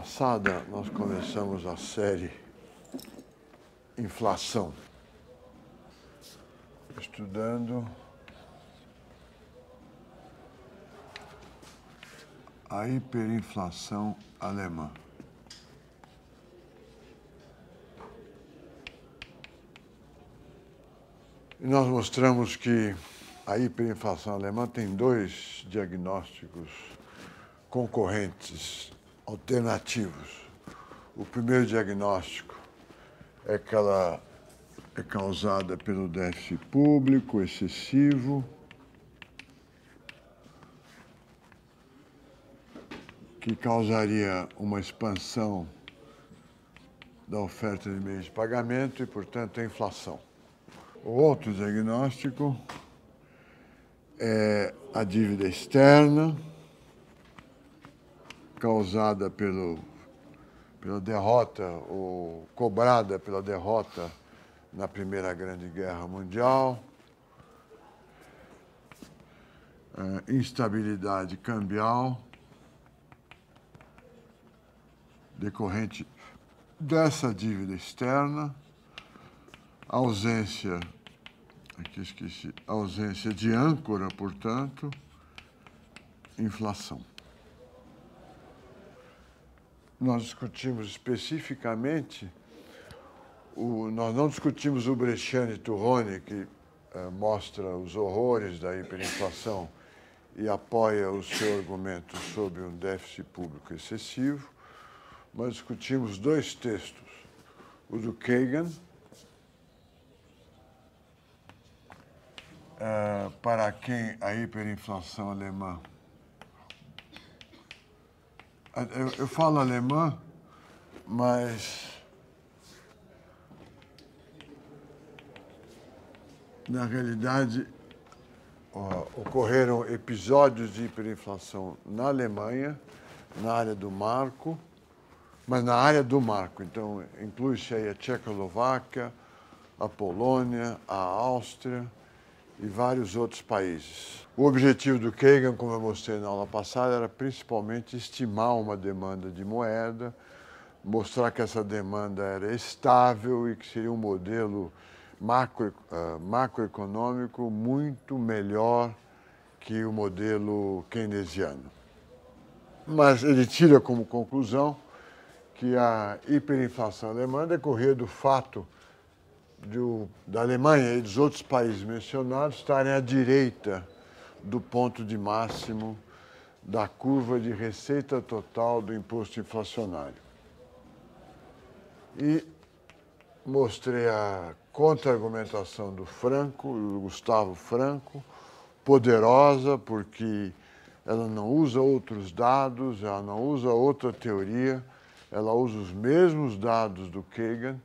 passada, nós começamos a série Inflação, estudando a hiperinflação alemã. E nós mostramos que a hiperinflação alemã tem dois diagnósticos concorrentes alternativos. O primeiro diagnóstico é que ela é causada pelo déficit público excessivo, que causaria uma expansão da oferta de meios de pagamento e, portanto, a inflação. O outro diagnóstico é a dívida externa, causada pelo, pela derrota ou cobrada pela derrota na Primeira Grande Guerra Mundial, é, instabilidade cambial decorrente dessa dívida externa, ausência, aqui esqueci, ausência de âncora, portanto, inflação nós discutimos especificamente, o, nós não discutimos o Brechane Turrone, que eh, mostra os horrores da hiperinflação e apoia o seu argumento sobre um déficit público excessivo, mas discutimos dois textos. O do Kagan, eh, para quem a hiperinflação alemã eu, eu falo alemão, mas. Na realidade, ocorreram episódios de hiperinflação na Alemanha, na área do marco, mas na área do marco. Então, inclui-se aí a Tchecoslováquia, a Polônia, a Áustria, e vários outros países. O objetivo do Kagan, como eu mostrei na aula passada, era principalmente estimar uma demanda de moeda, mostrar que essa demanda era estável e que seria um modelo macro, uh, macroeconômico muito melhor que o modelo keynesiano. Mas ele tira como conclusão que a hiperinflação alemã decorria do fato do, da Alemanha e dos outros países mencionados estarem à direita do ponto de máximo da curva de receita total do imposto inflacionário. E mostrei a contra-argumentação do Franco, do Gustavo Franco, poderosa porque ela não usa outros dados, ela não usa outra teoria, ela usa os mesmos dados do Kagan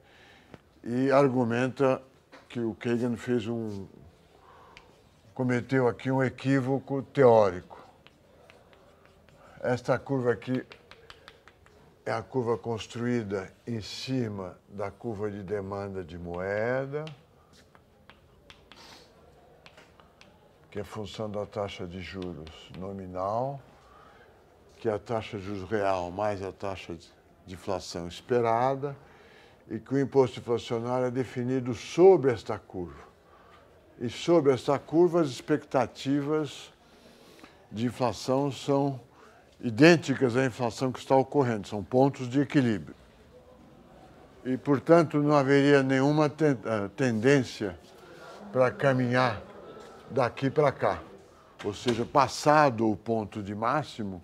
e argumenta que o Kagan fez um cometeu aqui um equívoco teórico. Esta curva aqui é a curva construída em cima da curva de demanda de moeda, que é função da taxa de juros nominal, que é a taxa de juros real mais a taxa de inflação esperada e que o imposto inflacionário é definido sobre esta curva. E sobre esta curva, as expectativas de inflação são idênticas à inflação que está ocorrendo, são pontos de equilíbrio. E, portanto, não haveria nenhuma eh, tendência para caminhar daqui para cá. Ou seja, passado o ponto de máximo,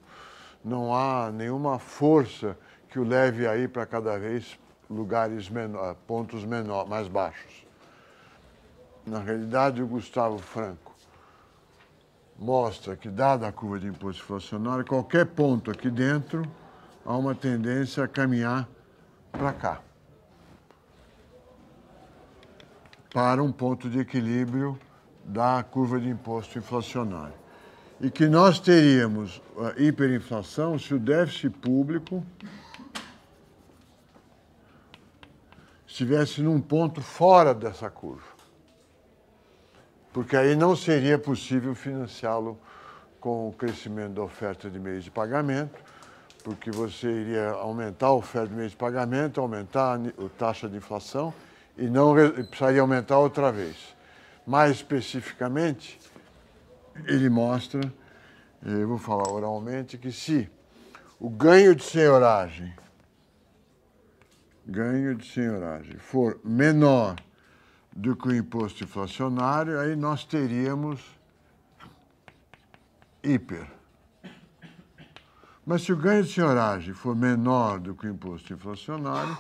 não há nenhuma força que o leve aí para cada vez lugares menor, pontos menor, mais baixos. Na realidade, o Gustavo Franco mostra que, dada a curva de imposto inflacionário, qualquer ponto aqui dentro há uma tendência a caminhar para cá. Para um ponto de equilíbrio da curva de imposto inflacionário. E que nós teríamos eh, hiperinflação se o déficit público estivesse num ponto fora dessa curva. Porque aí não seria possível financiá-lo com o crescimento da oferta de meios de pagamento, porque você iria aumentar a oferta de meios de pagamento, aumentar a taxa de inflação e não precisaria aumentar outra vez. Mais especificamente, ele mostra, eu vou falar oralmente, que se o ganho de senhoragem ganho de senhoragem for menor do que o imposto inflacionário, aí nós teríamos hiper. Mas se o ganho de senhoragem for menor do que o imposto inflacionário,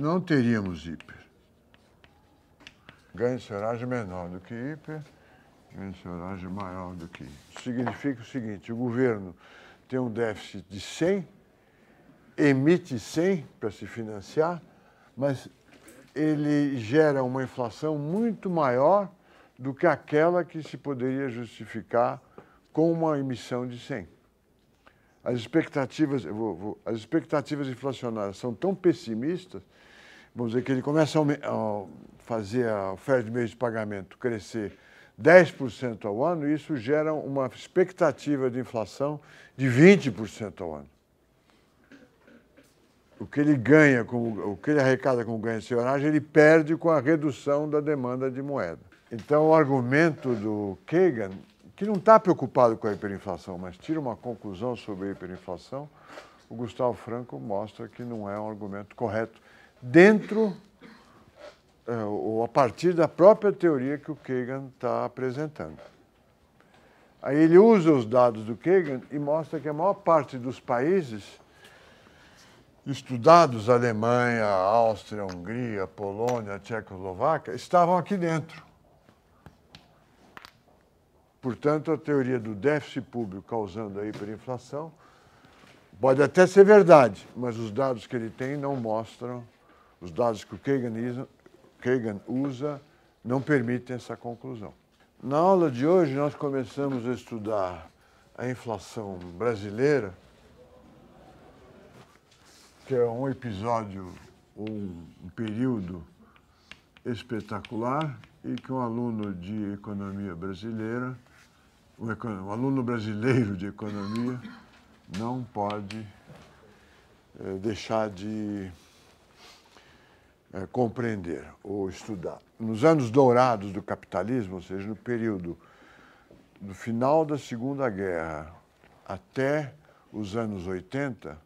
não teríamos hiper. Ganho de senhoragem menor do que hiper, ganho de senhoragem maior do que hiper. Significa o seguinte, o governo tem um déficit de 100 emite 100 para se financiar, mas ele gera uma inflação muito maior do que aquela que se poderia justificar com uma emissão de 100. As expectativas, vou, vou, as expectativas inflacionárias são tão pessimistas, vamos dizer que ele começa a, a fazer a oferta de meio de pagamento crescer 10% ao ano, e isso gera uma expectativa de inflação de 20% ao ano o que ele ganha, com, o que ele arrecada com o ganho de senhoragem, ele perde com a redução da demanda de moeda. Então, o argumento do Kagan, que não está preocupado com a hiperinflação, mas tira uma conclusão sobre a hiperinflação, o Gustavo Franco mostra que não é um argumento correto dentro é, ou a partir da própria teoria que o Kagan está apresentando. Aí ele usa os dados do Kagan e mostra que a maior parte dos países estudados Alemanha, Áustria, Hungria, Polônia, Tchecoslováquia, estavam aqui dentro. Portanto, a teoria do déficit público causando a hiperinflação pode até ser verdade, mas os dados que ele tem não mostram, os dados que o Kagan usa não permitem essa conclusão. Na aula de hoje, nós começamos a estudar a inflação brasileira que é um episódio ou um, período espetacular e que um aluno de economia brasileira, um, um aluno brasileiro de economia, não pode é, deixar de é, compreender ou estudar. Nos anos dourados do capitalismo, ou seja, no período do final da Segunda Guerra até os anos 80,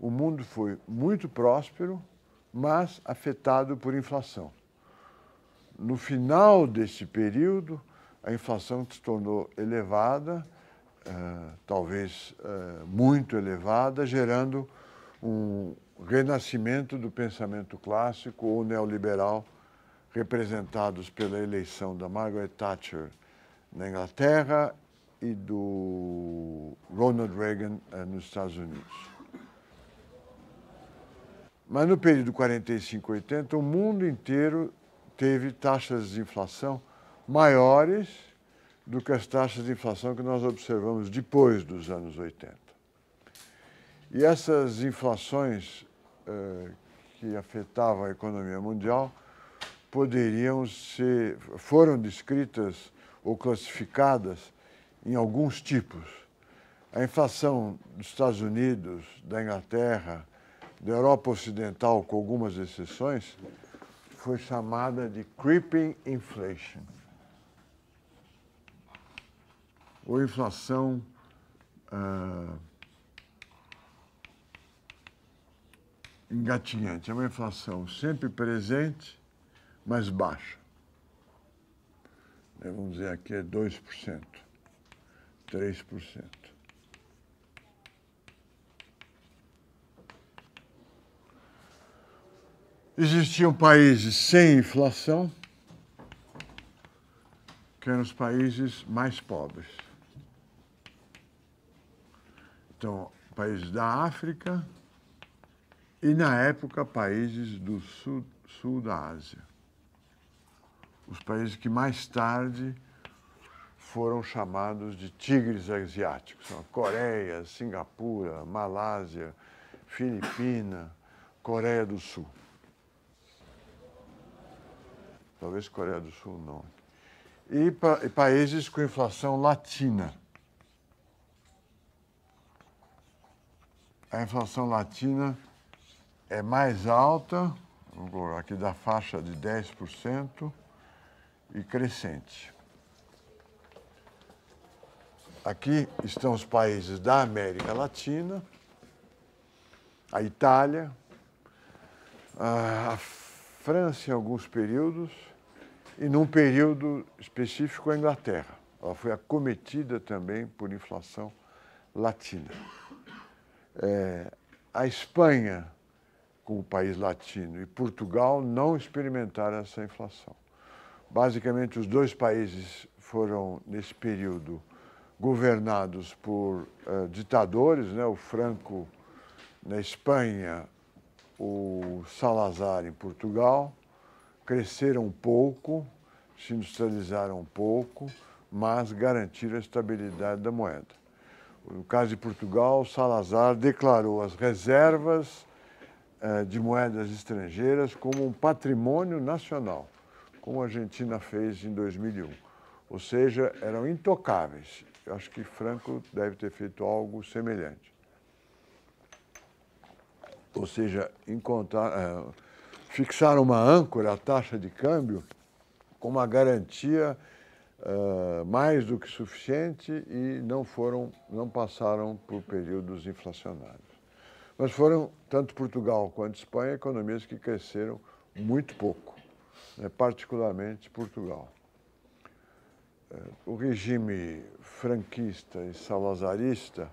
o mundo foi muito próspero, mas afetado por inflação. No final desse período, a inflação se tornou elevada, uh, talvez uh, muito elevada, gerando um renascimento do pensamento clássico ou neoliberal, representados pela eleição da Margaret Thatcher na Inglaterra e do Ronald Reagan uh, nos Estados Unidos. Mas no período 45-80, o mundo inteiro teve taxas de inflação maiores do que as taxas de inflação que nós observamos depois dos anos 80. E essas inflações eh, que afetavam a economia mundial poderiam ser, foram descritas ou classificadas em alguns tipos. A inflação dos Estados Unidos, da Inglaterra, da Europa Ocidental, com algumas exceções, foi chamada de creeping inflation, ou inflação ah, engatinhante. É uma inflação sempre presente, mas baixa. Né, vamos dizer aqui é 2%, 3%. Existiam países sem inflação, que eram os países mais pobres. Então, países da África e, na época, países do sul, sul da Ásia. Os países que mais tarde foram chamados de tigres asiáticos. São então, Coreia, Singapura, Malásia, Filipina, Coreia do Sul talvez Coreia do Sul não, e, pa e países com inflação latina. A inflação latina é mais alta, aqui da faixa de 10%, e crescente. Aqui estão os países da América Latina, a Itália, a França em alguns períodos, e num período específico a Inglaterra. Ela foi acometida também por inflação latina. É, a Espanha, como país latino, e Portugal não experimentaram essa inflação. Basicamente, os dois países foram, nesse período, governados por uh, ditadores, né? o Franco na Espanha, o Salazar em Portugal, cresceram um pouco, se industrializaram um pouco, mas garantiram a estabilidade da moeda. No caso de Portugal, Salazar declarou as reservas eh, de moedas estrangeiras como um patrimônio nacional, como a Argentina fez em 2001. Ou seja, eram intocáveis. Eu acho que Franco deve ter feito algo semelhante. Ou seja, encontrar eh, fixaram uma âncora, a taxa de câmbio, com uma garantia uh, mais do que suficiente e não foram, não passaram por períodos inflacionários. Mas foram, tanto Portugal quanto Espanha, economias que cresceram muito pouco, né, particularmente Portugal. Eh, o regime franquista e salazarista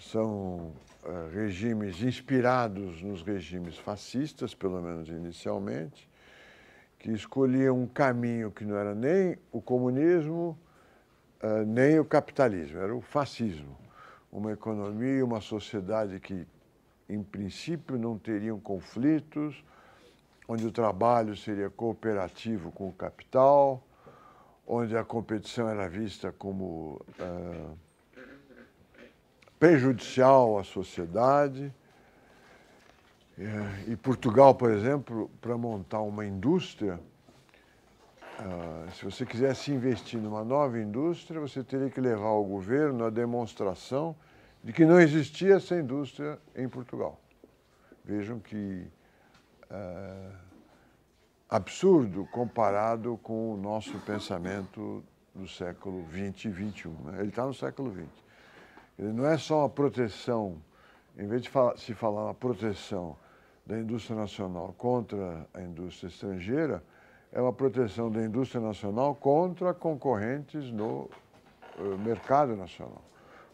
são uh, regimes inspirados nos regimes fascistas, pelo menos inicialmente, que escolhiam um caminho que não era nem o comunismo, uh, nem o capitalismo, era o fascismo. Uma economia, uma sociedade que, em princípio, não teriam conflitos, onde o trabalho seria cooperativo com o capital, onde a competição era vista como. Uh, prejudicial à sociedade. É, e Portugal, por exemplo, para montar uma indústria, ah, se você quisesse investir numa nova indústria, você teria que levar ao governo a demonstração de que não existia essa indústria em Portugal. Vejam que é, absurdo comparado com o nosso pensamento do século XX e XXI. Né? Ele está no século XX. Não é só uma proteção, em vez de se falar uma proteção da indústria nacional contra a indústria estrangeira, é uma proteção da indústria nacional contra concorrentes no eh, mercado nacional.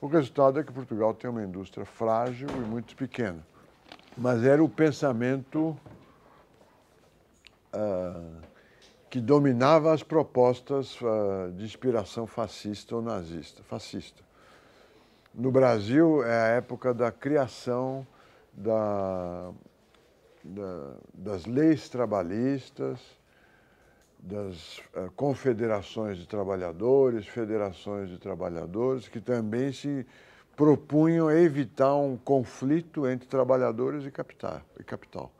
O resultado é que Portugal tem uma indústria frágil e muito pequena. Mas era o pensamento uh, que dominava as propostas uh, de inspiração fascista ou nazista, fascista. No Brasil, é a época da criação da, da, das leis trabalhistas, das uh, confederações de trabalhadores, federações de trabalhadores, que também se propunham evitar um conflito entre trabalhadores e capital. E capital.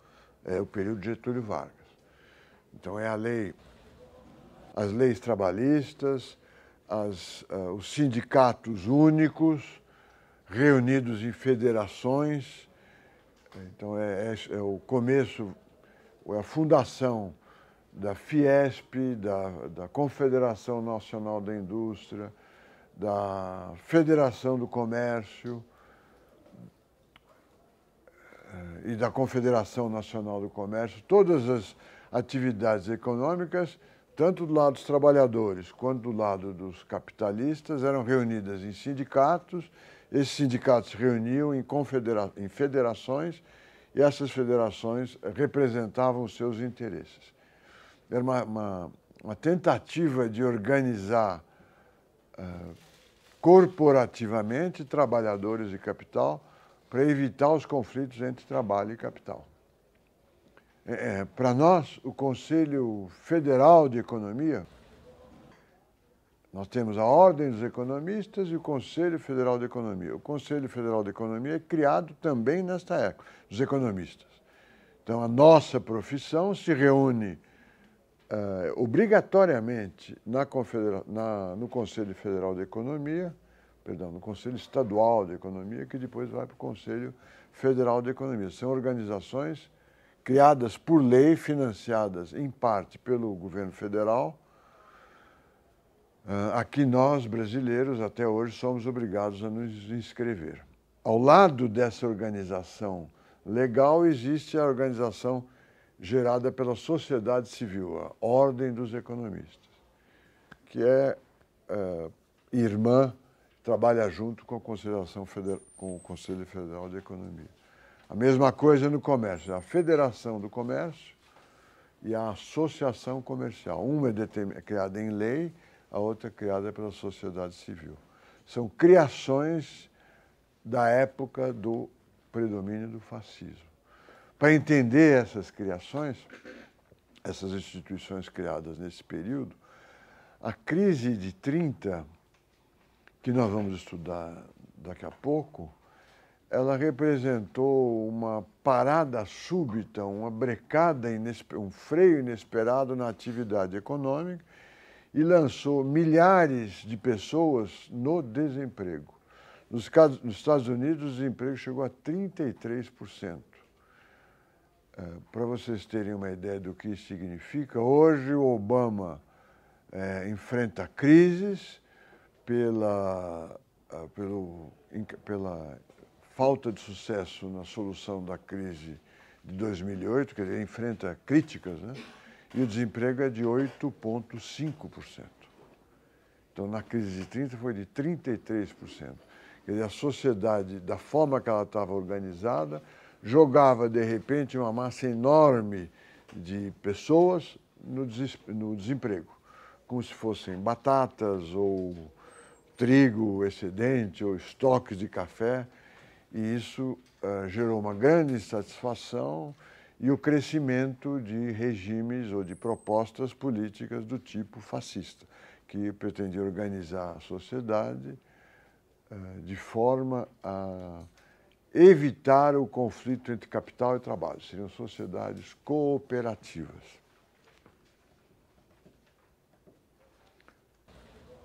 É o período de Getúlio Vargas. Então é a lei, as leis trabalhistas, as, uh, os sindicatos únicos, reunidos em federações. Então, é, é, é o começo, é a fundação da Fiesp, da, da Confederação Nacional da Indústria, da Federação do Comércio eh, e da Confederação Nacional do Comércio, todas as atividades econômicas, tanto do lado dos trabalhadores quanto do lado dos capitalistas, eram reunidas em sindicatos esses sindicatos se reuniam em, confedera em federações e essas federações representavam os seus interesses. Era uma, uma, uma tentativa de organizar uh, corporativamente trabalhadores e capital para evitar os conflitos entre trabalho e capital. É, é para nós, o Conselho Federal de Economia nós temos a Ordem dos Economistas e o Conselho Federal de Economia. O Conselho Federal de Economia é criado também nesta época, dos economistas. Então, a nossa profissão se reúne uh, obrigatoriamente na, na, no Conselho Federal de Economia, perdão, no Conselho Estadual de Economia, que depois vai para o Conselho Federal de Economia. São organizações criadas por lei, financiadas em parte pelo governo federal ah, aqui nós, brasileiros, até hoje somos obrigados a nos inscrever. Ao lado dessa organização legal existe a organização gerada pela sociedade civil, a Ordem dos Economistas, que é, é irmã, trabalha junto com, a Consideração Federal, com o Conselho Federal de Economia. A mesma coisa no comércio, a Federação do Comércio e a Associação Comercial. Uma é, é criada em lei a outra criada pela sociedade civil. São criações da época do predomínio do fascismo. Para entender essas criações, essas instituições criadas nesse período, a crise de 30, que nós vamos estudar daqui a pouco, ela representou uma parada súbita, uma brecada, um freio inesperado na atividade econômica e lançou milhares de pessoas no desemprego. Nos, casos, nos Estados Unidos, o desemprego chegou a 33%. É, Para vocês terem uma ideia do que isso significa, hoje o Obama é, enfrenta crises pela, é, pelo, pela falta de sucesso na solução da crise de 2008, quer dizer, enfrenta críticas, né? e o desemprego é de 8,5%. Então, na crise de 30 foi de 33%. Quer dizer, a sociedade, da forma que ela estava organizada, jogava, de repente, uma massa enorme de pessoas no, des no desemprego, como se fossem batatas ou trigo excedente ou estoques de café, e isso uh, gerou uma grande insatisfação e o crescimento de regimes ou de propostas políticas do tipo fascista, que pretendia organizar a sociedade eh, de forma a evitar o conflito entre capital e trabalho. Seriam sociedades cooperativas.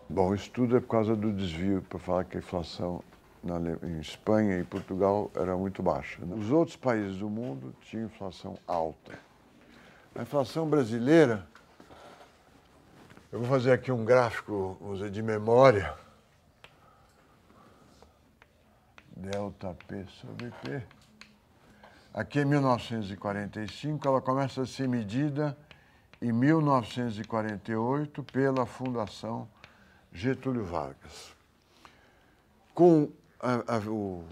Bom, isso tudo é por causa do desvio, para falar que a inflação na, em Espanha e Portugal era muito baixa. Né? Os outros países do mundo tinham inflação alta. A inflação brasileira, eu vou fazer aqui um gráfico dizer, de memória. Delta P sobre P. Aqui em 1945, ela começa a ser medida em 1948 pela Fundação Getúlio Vargas. Com a, a, o,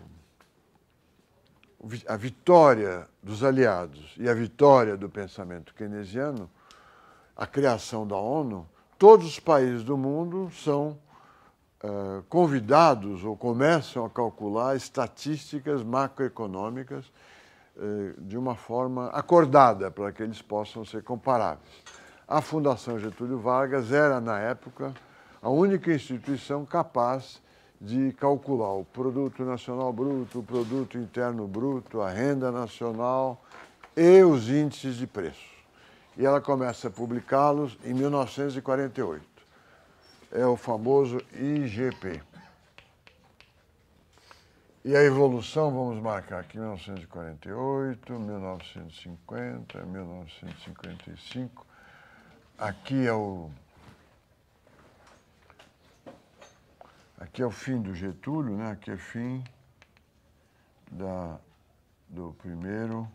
a vitória dos aliados e a vitória do pensamento keynesiano, a criação da ONU, todos os países do mundo são uh, convidados ou começam a calcular estatísticas macroeconômicas uh, de uma forma acordada para que eles possam ser comparáveis. A Fundação Getúlio Vargas era, na época, a única instituição capaz de calcular o produto nacional bruto, o produto interno bruto, a renda nacional e os índices de preço. E ela começa a publicá-los em 1948. É o famoso IGP. E a evolução, vamos marcar aqui, 1948, 1950, 1955. Aqui é o Aqui é o fim do Getúlio, né? Aqui é fim da, do primeiro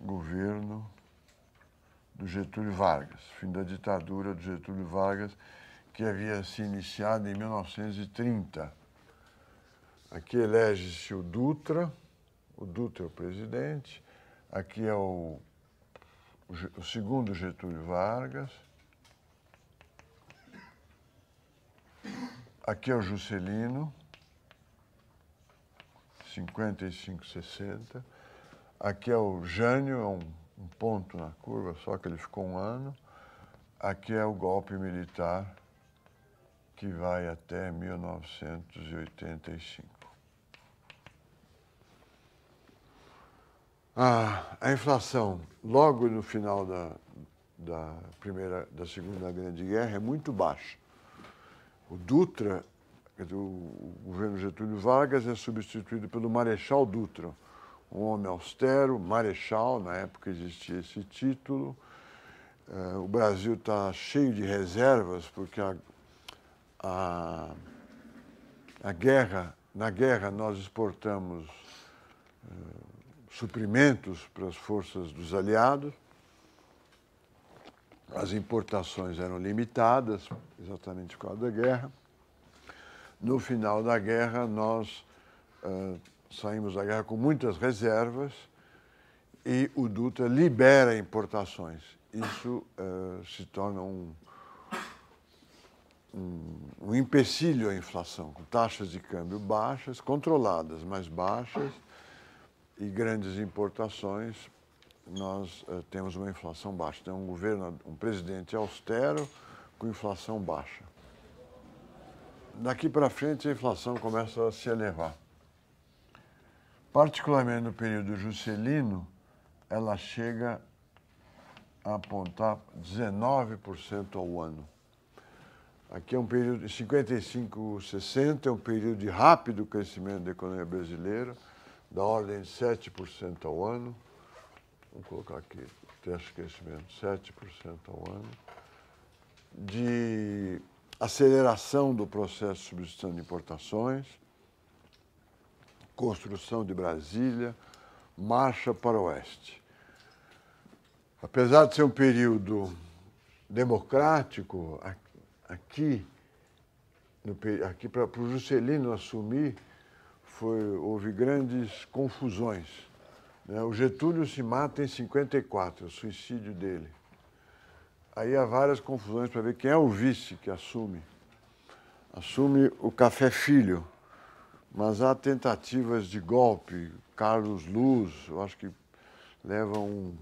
governo do Getúlio Vargas, fim da ditadura do Getúlio Vargas, que havia se iniciado em 1930. Aqui elege-se o Dutra, o Dutra é o presidente, aqui é o, o segundo Getúlio Vargas, Aqui é o Juscelino, 5560. Aqui é o Jânio, é um, um ponto na curva, só que ele ficou um ano. Aqui é o golpe militar, que vai até 1985. Ah, a inflação, logo no final da, da, primeira, da Segunda Grande Guerra, é muito baixa o Dutra, o governo Getúlio Vargas é substituído pelo Marechal Dutra, um homem austero, marechal, na época existia esse título. Eh, o Brasil está cheio de reservas, porque a, a, a, guerra, na guerra nós exportamos uh, suprimentos para as forças dos aliados as importações eram limitadas, exatamente por causa da guerra. No final da guerra, nós uh, saímos da guerra com muitas reservas e o Dutra libera importações. Isso uh, se torna um, um, um empecilho à inflação, com taxas de câmbio baixas, controladas, mas baixas, e grandes importações nós uh, temos uma inflação baixa. Tem um governo, um presidente austero com inflação baixa. Daqui para frente, a inflação começa a se elevar. Particularmente no período Juscelino, ela chega a apontar 19% ao ano. Aqui é um período de 55, 60, é um período de rápido crescimento da economia brasileira, da ordem de 7% ao ano vamos colocar aqui, teste de crescimento 7% ao ano, de aceleração do processo de substituição de importações, construção de Brasília, marcha para o oeste. Apesar de ser um período democrático, aqui, no, aqui para o Juscelino assumir, foi, houve grandes confusões é, o Getúlio se mata em 54, o suicídio dele. Aí há várias confusões para ver quem é o vice que assume. Assume o Café Filho, mas há tentativas de golpe. Carlos Luz, eu acho que leva um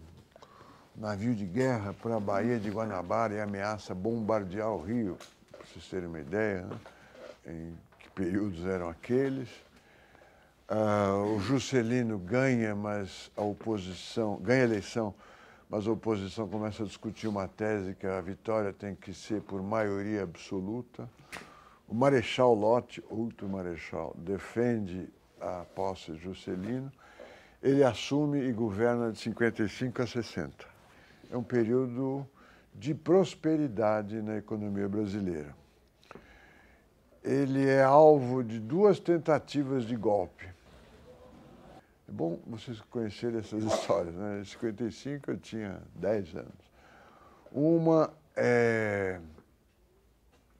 navio de guerra para a Baía de Guanabara e ameaça bombardear o Rio, para vocês terem uma ideia, né? em que períodos eram aqueles. Uh, o Juscelino ganha, mas a oposição ganha a eleição, mas a oposição começa a discutir uma tese que a vitória tem que ser por maioria absoluta. O Marechal Lote, outro Marechal, defende a posse de Juscelino. Ele assume e governa de 55 a 60. É um período de prosperidade na economia brasileira. Ele é alvo de duas tentativas de golpe é bom vocês conhecerem essas histórias, né? Em 55 eu tinha 10 anos. Uma é,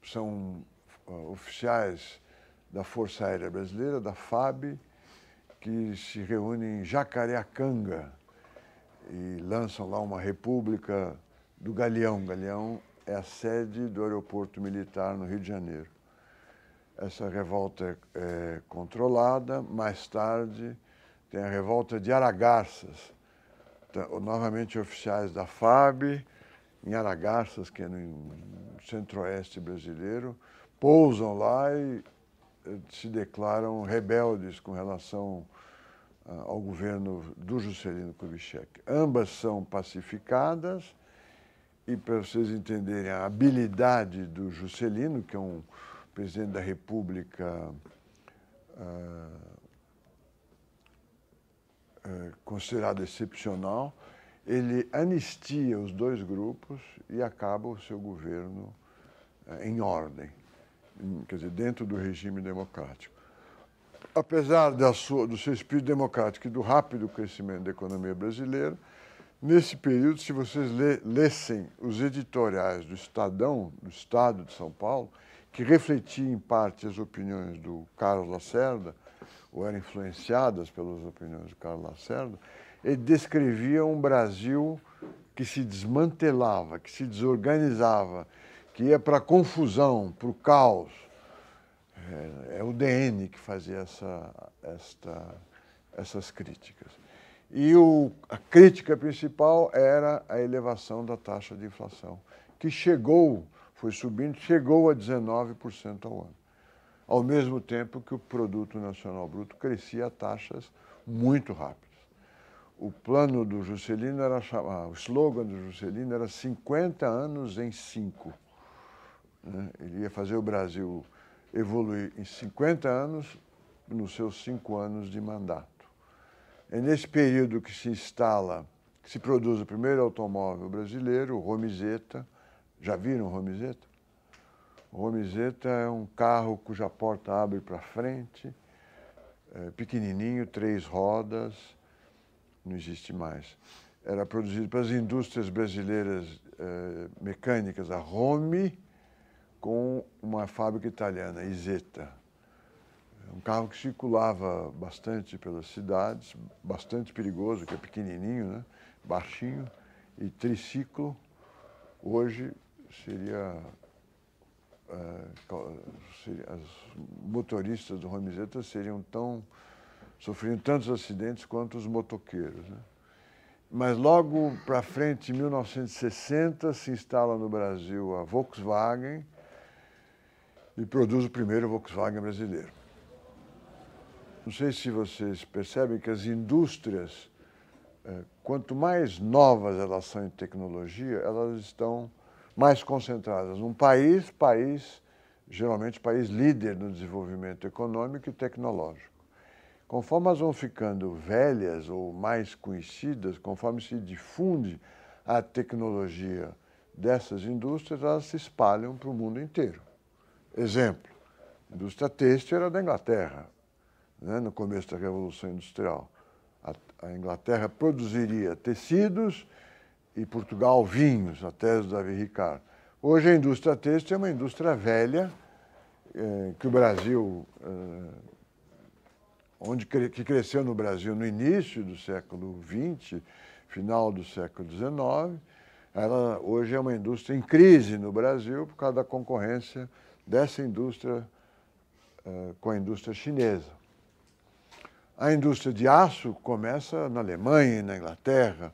são ah, oficiais da Força Aérea Brasileira, da FAB, que se reúnem em Jacareacanga e lançam lá uma república do Galeão. Galeão é a sede do aeroporto militar no Rio de Janeiro. Essa revolta é, é controlada, mais tarde tem a revolta de Aragarças, então, novamente oficiais da FAB, em Aragarças, que é no centro-oeste brasileiro, pousam lá e eh, se declaram rebeldes com relação ah, ao governo do Juscelino Kubitschek. Ambas são pacificadas e para vocês entenderem a habilidade do Juscelino, que é um presidente da República uh, é, considerado excepcional, ele anistia os dois grupos e acaba o seu governo é, em ordem, quer dizer, dentro do regime democrático. Apesar sua, do seu espírito democrático e do rápido crescimento da economia brasileira, nesse período, se vocês lê, lessem os editoriais do Estadão, do Estado de São Paulo, que refletiam em parte as opiniões do Carlos Lacerda, ou eram influenciadas pelas opiniões do Carlos Lacerda, ele descrevia um Brasil que se desmantelava, que se desorganizava, que ia para a confusão, para o caos. É, é, o DN que fazia essa, esta, essas críticas. E o, a crítica principal era a elevação da taxa de inflação, que chegou, foi subindo, chegou a 19% ao ano ao mesmo tempo que o produto nacional bruto crescia a taxas muito rápidas. O plano do Juscelino era chamado, ah, o slogan do Juscelino era 50 anos em 5. Né? Ele ia fazer o Brasil evoluir em 50 anos nos seus cinco anos de mandato. É nesse período que se instala, que se produz o primeiro automóvel brasileiro, o Romizeta. Já viram o Romizeta? O Romizeta é um carro cuja porta abre para frente, é, pequenininho, três rodas, não existe mais. Era produzido pelas indústrias brasileiras é, mecânicas, a Rome, com uma fábrica italiana, Iseta. É um carro que circulava bastante pelas cidades, bastante perigoso, que é pequenininho, né? baixinho, e triciclo. Hoje seria eh, as motoristas do Romizeta seriam tão sofriam tantos acidentes quanto os motoqueiros. Né? Mas logo para frente, em 1960, se instala no Brasil a Volkswagen e produz o primeiro Volkswagen brasileiro. Não sei se vocês percebem que as indústrias, eh, quanto mais novas elas são em tecnologia, elas estão mais concentradas. Um país, país geralmente país líder no desenvolvimento econômico e tecnológico. Conforme elas vão ficando velhas ou mais conhecidas, conforme se difunde a tecnologia dessas indústrias, elas se espalham para o mundo inteiro. Exemplo, a indústria têxtil era da Inglaterra, né, no começo da Revolução Industrial. A, a Inglaterra produziria tecidos e Portugal vinhos, a tese do Davi Ricardo. Hoje a indústria têxtil é uma indústria velha é, que o Brasil, é, onde que cresceu no Brasil no início do século XX, final do século XIX, ela hoje é uma indústria em crise no Brasil por causa da concorrência dessa indústria é, com a indústria chinesa. A indústria de aço começa na Alemanha e na Inglaterra,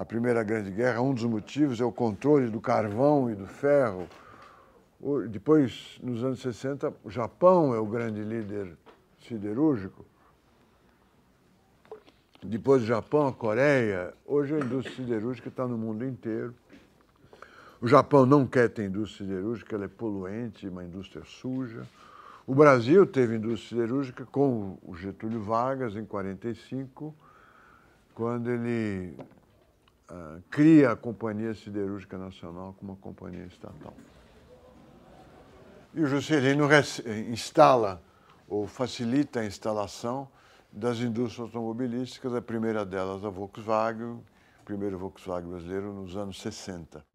a Primeira Grande Guerra, um dos motivos é o controle do carvão e do ferro. Depois, nos anos 60, o Japão é o grande líder siderúrgico. Depois do Japão, a Coreia. Hoje a indústria siderúrgica está no mundo inteiro. O Japão não quer ter indústria siderúrgica, ela é poluente, uma indústria suja. O Brasil teve indústria siderúrgica com o Getúlio Vargas em 45, quando ele uh, cria a Companhia Siderúrgica Nacional como uma companhia estatal. E o Juscelino instala ou facilita a instalação das indústrias automobilísticas, a primeira delas a Volkswagen, primeiro Volkswagen brasileiro nos anos 60.